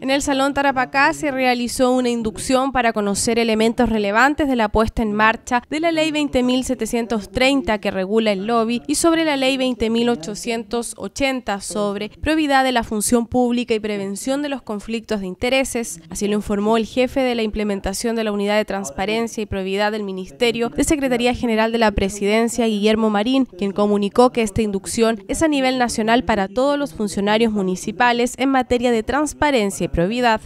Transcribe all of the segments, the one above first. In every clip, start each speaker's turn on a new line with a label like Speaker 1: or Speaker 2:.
Speaker 1: En el Salón Tarapacá se realizó una inducción para conocer elementos relevantes de la puesta en marcha de la Ley 20.730 que regula el lobby y sobre la Ley 20.880 sobre probidad de la función pública y prevención de los conflictos de intereses. Así lo informó el jefe de la implementación de la Unidad de Transparencia y Probidad del Ministerio de Secretaría General de la Presidencia, Guillermo Marín, quien comunicó que esta inducción es a nivel nacional para todos los funcionarios municipales en materia de transparencia y probidad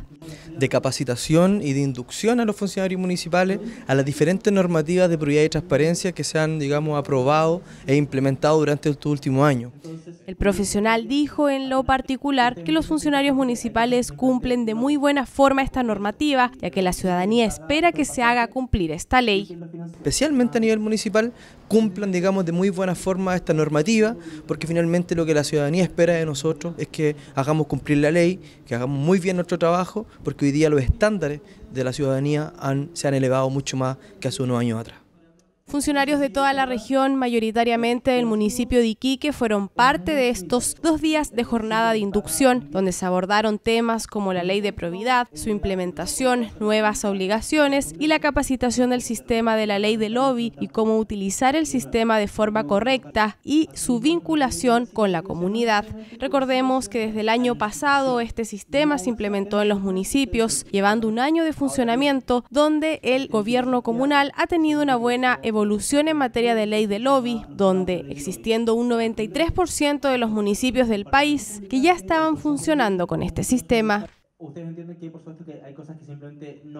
Speaker 2: de capacitación y de inducción a los funcionarios municipales a las diferentes normativas de prioridad y transparencia que se han, digamos, aprobado e implementado durante estos últimos años.
Speaker 1: El profesional dijo en lo particular que los funcionarios municipales cumplen de muy buena forma esta normativa, ya que la ciudadanía espera que se haga cumplir esta ley.
Speaker 2: Especialmente a nivel municipal, cumplan, digamos, de muy buena forma esta normativa, porque finalmente lo que la ciudadanía espera de nosotros es que hagamos cumplir la ley, que hagamos muy bien nuestro trabajo, porque hoy día los estándares de la ciudadanía se han elevado mucho más que hace unos años atrás.
Speaker 1: Funcionarios de toda la región, mayoritariamente del municipio de Iquique, fueron parte de estos dos días de jornada de inducción, donde se abordaron temas como la ley de probidad, su implementación, nuevas obligaciones y la capacitación del sistema de la ley de lobby y cómo utilizar el sistema de forma correcta y su vinculación con la comunidad. Recordemos que desde el año pasado este sistema se implementó en los municipios, llevando un año de funcionamiento donde el gobierno comunal ha tenido una buena evolución evolución en materia de ley de lobby, donde, existiendo un 93% de los municipios del país que ya estaban funcionando con este sistema,
Speaker 2: no...